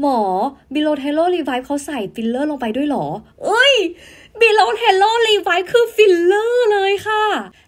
หมอ บิโลเทโลรีไวฟ์เขาใส่ฟิลเลอร์ลงไปด้วยหรอเอ้ย Below Hello Revive คือฟิลเลอร์เลยค่ะ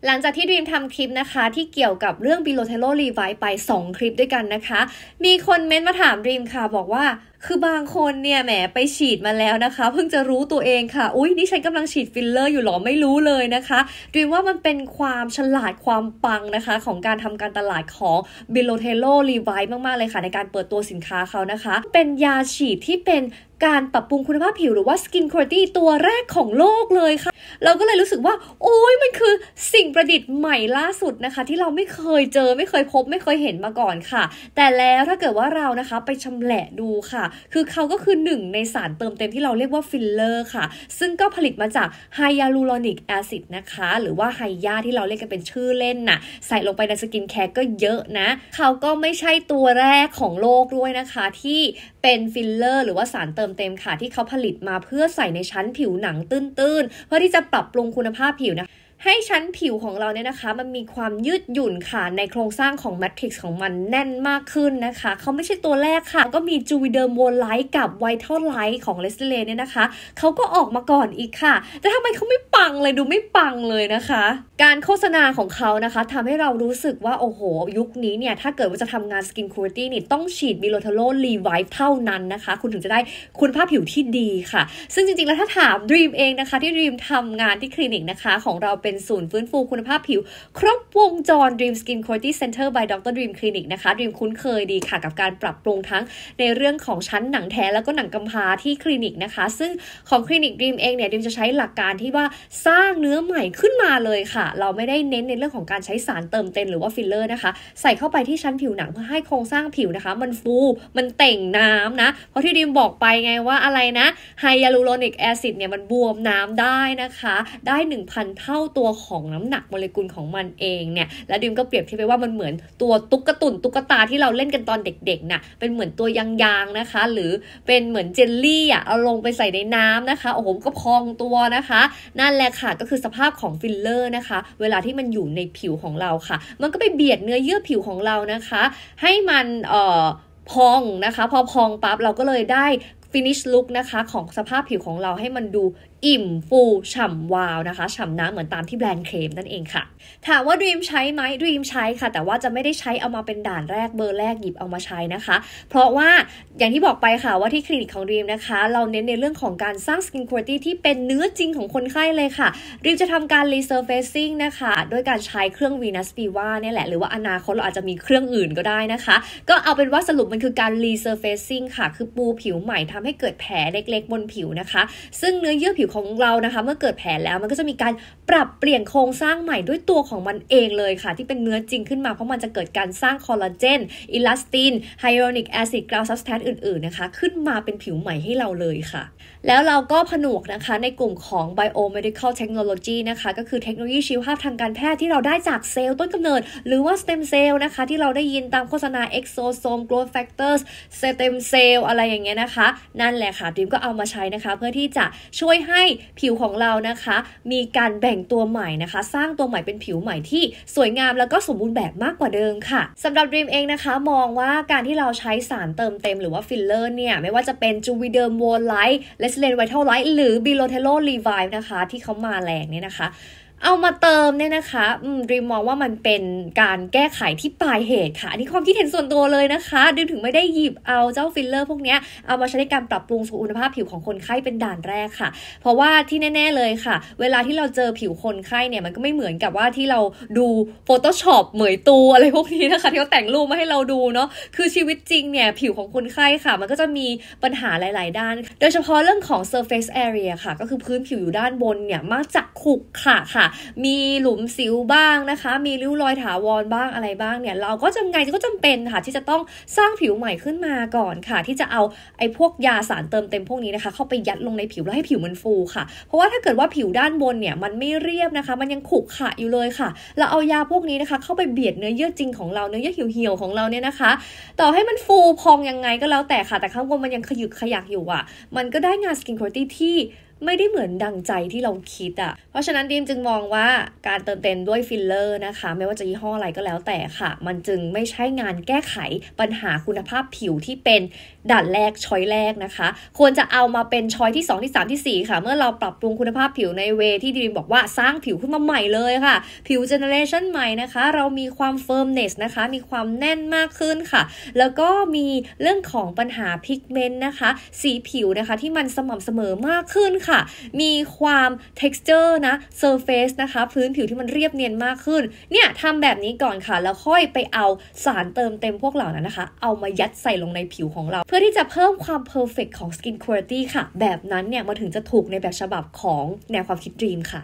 หลังจากที่ดีมทำคลิปนะคะ ที่เกี่ยวกับเรื่อง Below Hello Revive ไป 2 คลิปด้วยกันนะคะ มีคนเม้นมาถามดีมค่ะ บอกว่าคือบางคนเนี่ยแหมไปฉีดมาแล้วนะคะ เพิ่งจะรู้ตัวเองค่ะ อุ้ยนี่ฉันกำลังฉีดฟิลเลอร์อยู่หรอ ไม่รู้เลยนะคะดีมว่ามันเป็นความฉลาดความปังนะคะ ของการทำการตลาดของ b i l o t e l l o r e v i v e มากๆเลยค่ะ ในการเปิดตัวสินค้าเขานะคะ เป็นยาฉีดที่เป็นการปรับปรุงคุณภาพผิว หรือว่า skin quality ตัวแรกของโลกเลยค่ะ เราก็เลยรู้สึกว่าโอ้ยมันคือสิ่งประดิษฐ์ใหม่ล่าสุดนะคะ ที่เราไม่เคยเจอไม่เคยพบ ไม่เคยเห็นมาก่อนค่ะ แต่แล้วถ้าเกิดว่าเรานะคะไปชำแหละดูค่ะ คือเขาก็คือหนึ่งในสารเติมเต็มที่เราเรียกว่าฟิลเลอร์ค่ะ ซึ่งก็ผลิตมาจากไฮยาลูรอนิกแอซิดนะคะหรือว่าไฮยาที่เราเรียกกันเป็นชื่อเล่นนะ่ะใส่ลงไปในสกินแคร์ก็เยอะนะ เขาก็ไม่ใช่ตัวแรกของโลกด้วยนะคะ ที่เป็นฟิลเลอร์หรือว่าสารเติมเต็มค่ะที่เขาผลิตมาเพื่อใส่ในชั้นผิวหนังตื้นๆ เพื่อที่จะปรับปรุงคุณภาพผิวนะคะให้ชั้นผิวของเราเนี่ยนะคะ มันมีความยืดหยุ่นค่ะ ในโครงสร้างของแมทริกซ์ของมันแน่นมากขึ้นนะคะ เขาไม่ใช่ตัวแรกค่ะก็มีจูวิเดอร์โมไลท์กับไวท์เทลไลท์ของเลสเลเนี่ยนะคะเขาก็ออกมาก่อนอีกค่ะ แต่ทำไมเขาไม่ปังเลยดูไม่ปังเลยนะคะ การโฆษณาของเขานะคะทำให้เรารู้สึกว่าโอ้โห ยุคนี้เนี่ย ถ้าเกิดว่าจะทำงานสกินคูรตี้นี่ต้องฉีดมิโลเทโลรีไวท์เท่านั้นนะคะ คุณถึงจะได้คุณภาพผิวที่ดีค่ะ ซึ่งจริงๆ แล้วถ้าถามดรีมเองนะคะที่ดรีมทำงานที่คลินิกนะคะของเราเป็นศูนย์ฟื้นฟูคุณภาพผิวครบวงจร Dream Skin Quality Center by Dr. Dream Clinic นะคะ Dream คุ้นเคยดีค่ะกับการปรับปรุงทั้งในเรื่องของชั้นหนังแท้แล้วก็หนังกำพร้าที่คลินิกนะคะ ซึ่งของคลินิก Dream เองเนี่ย Dream จะใช้หลักการที่ว่าสร้างเนื้อใหม่ขึ้นมาเลยค่ะ เราไม่ได้เน้นในเรื่องของการใช้สารเติมเต็มหรือว่าฟิลเลอร์นะคะ ใส่เข้าไปที่ชั้นผิวหนังเพื่อให้โครงสร้างผิวนะคะ มันฟูมันเต่งน้ำนะเพราะที่ดีมบอกไปไงว่าอะไรนะไฮยาลูโรนิกแอซิดเนี่ยมันบวมน้ำได้นะคะ ได้1,000เท่าตัวของน้ำหนักโมเลกุลของมันเองเนี่ยแล้วดิมก็เปรียบเทียบไปว่ามันเหมือนตัวตุ๊กตุนตุ๊กตาที่เราเล่นกันตอนเด็กๆนะ่ะเป็นเหมือนตัวยางๆนะคะ หรือเป็นเหมือนเจลลี่อ่ะเอาลงไปใส่ในน้ำนะคะโอ้โหก็พองตัวนะคะ นั่นแหละค่ะก็คือสภาพของฟิลเลอร์นะคะ เวลาที่มันอยู่ในผิวของเราค่ะ มันก็ไปเบียดเนื้อเยื่อผิวของเรานะคะ ให้มันเอ่อพองนะคะพอพองปั๊บเราก็เลยได้ finish look นะคะของสภาพผิวของเราให้มันดูอิ่มฟู ฉ่ำวาวนะคะ ฉ่ำน้ำเหมือนตามที่แบรนด์เคลมนั่นเองค่ะ ถามว่าด r e a ใช้ไหมด r e a ใช้ค่ะ แต่ว่าจะไม่ได้ใช้เอามาเป็นด่านแรกเบอร์แรกหยิบเอามาใช้นะคะ เพราะว่าอย่างที่บอกไปค่ะว่าที่คลินิกของด r e a นะคะ เราเน้นในเรื่องของการสร้างสกินคุณภาพที่เป็นเนื้อจริงของคนไข้เลยค่ะด r e a จะทำการรีเซอร์เฟซิ่งนะคะด้วยการใช้เครื่องวีนัสปีว่าเนี่ยแหละหรือว่าอนาคตเราอาจจะมีเครื่องอื่นก็ได้นะคะ ก็เอาเป็นว่าสรุปมันคือการรีเซอร์เฟซิ่งค่ะ คือปูผิวใหม่ทำให้เกิดแผลเล็กๆบนผิวนะคะ ซึ่งเนื้อเยื่อผิวของเรานะคะเมื่อเกิดแผลแล้วมันก็จะมีการปรับเปลี่ยนโครงสร้างใหม่ด้วยตัวของมันเองเลยค่ะ ที่เป็นเนื้อจริงขึ้นมาเพราะมันจะเกิดการสร้างคอลลาเจนอิลาสตินไฮโดรนิกแอซิดกราวซับสแตนตอื่นๆนะคะขึ้นมาเป็นผิวใหม่ให้เราเลยค่ะแล้วเราก็ผนวกนะคะในกลุ่มของ biomedical technology นะคะก็คือเทคโนโลยีชีวภาพทางการแพทย์ที่เราได้จากเซลล์ต้นกำเนิด หรือว่า stem cell นะคะที่เราได้ยินตามโฆษณา exosome growth factors stem cell อะไรอย่างเงี้ยนะคะ นั่นแหละค่ะดิมก็เอามาใช้นะคะ เพื่อที่จะช่วยให้ผิวของเรานะคะ มีการแบ่งตัวใหม่นะคะ สร้างตัวใหม่เป็นผิวใหม่ที่สวยงามแล้วก็สมบูรณ์แบบมากกว่าเดิมค่ะสำหรับดิมเองนะคะมองว่าการที่เราใช้สารเติมเต็มหรือว่าฟิลเลอร์เนี่ยไม่ว่าจะเป็นจูวิเดอร์วลไลท์เลสเลนไวท์เทลไลท์หรือบิโลเทโลรีไวฟ์นะคะ ที่เขามาแรงเนี่ยนะคะเอามาเติมเนี่ยนะคะดีมมองว่ามันเป็นการแก้ไขที่ปลายเหตุค่ะอันนี้ความคิดเห็นส่วนตัวเลยนะคะดิมถึงไม่ได้หยิบเอาเจ้าฟิลเลอร์พวกนี้เอามาใช้ในการปรับปรุงสุขภาพผิวของคนไข้เป็นด่านแรกค่ะ เพราะว่าที่แน่ ๆ เลยค่ะ เวลาที่เราเจอผิวคนไข้เนี่ยมันก็ไม่เหมือนกับว่าที่เราดู p ฟ o t o ช h อปเหมยตูอะไรพวกนี้นะคะที่เขาแต่งรูปมาให้เราดูเนาะคือชีวิตจริงเนี่ยผิวของคนไข้ค่ะ มันก็จะมีปัญหาหลาย ๆ ด้าน โดยเฉพาะเรื่องของ surface area ค่ะก็คือพื้นผิวอยู่ด้านบนเนี่ยมักจะขุกข่ะค่ะมีหลุมสิวบ้างนะคะ มีริ้วรอยถาวรบ้างอะไรบ้างเนี่ย เราก็จำไงก็จำเป็นค่ะ ที่จะต้องสร้างผิวใหม่ขึ้นมาก่อนค่ะ ที่จะเอาไอ้พวกยาสารเติมเต็มพวกนี้นะคะ เข้าไปยัดลงในผิวแล้วให้ผิวมันฟูค่ะ เพราะว่าถ้าเกิดว่าผิวด้านบนเนี่ยมันไม่เรียบนะคะ มันยังขุกขะอยู่เลยค่ะ เราเอายาพวกนี้นะคะเข้าไปเบียดเนื้อเยื่อจริงของเราเนื้อเยื่อเหี่ยวๆของเราเนี่ยนะคะ ต่อให้มันฟูพองยังไงก็แล้วแต่ค่ะ แต่ข้างบนมันยังขยึกขยักอยู่อ่ะ มันก็ได้งานสกินคุณภาพที่ไม่ได้เหมือนดังใจที่เราคิดอะ่ะ เพราะฉะนั้นดีมจึงมองว่าการเติมเต็มด้วยฟิลเลอร์นะคะไม่ว่าจะยี่ห้ออะไรก็แล้วแต่ค่ะ มันจึงไม่ใช่งานแก้ไขปัญหาคุณภาพผิวที่เป็นด่านแรกช้อยแรกนะคะ ควรจะเอามาเป็นช้อยที่ 2 ที่ 3 ที่ 4 ค่ะ เมื่อเราปรับปรุงคุณภาพผิวในเวที่ดีมบอกว่าสร้างผิวขึ้นมาใหม่เลยค่ะ ผิวเจเนอเรชันใหม่นะคะ เรามีความเฟิร์มเนสนะคะมีความแน่นมากขึ้นค่ะ แล้วก็มีเรื่องของปัญหาพิกเมนต์นะคะสีผิวนะคะที่มันสม่ำเสมอมากขึ้นค่ะ มีความ texture นะ surface นะคะ พื้นผิวที่มันเรียบเนียนมากขึ้น เนี่ยทำแบบนี้ก่อนค่ะ แล้วค่อยไปเอาสารเติมเต็มพวกเหล่านั้นนะคะ เอามายัดใส่ลงในผิวของเรา เพื่อที่จะเพิ่มความ perfect ของ skin quality ค่ะ แบบนั้นเนี่ยมาถึงจะถูกในแบบฉบับของแนวความคิด Dream ค่ะ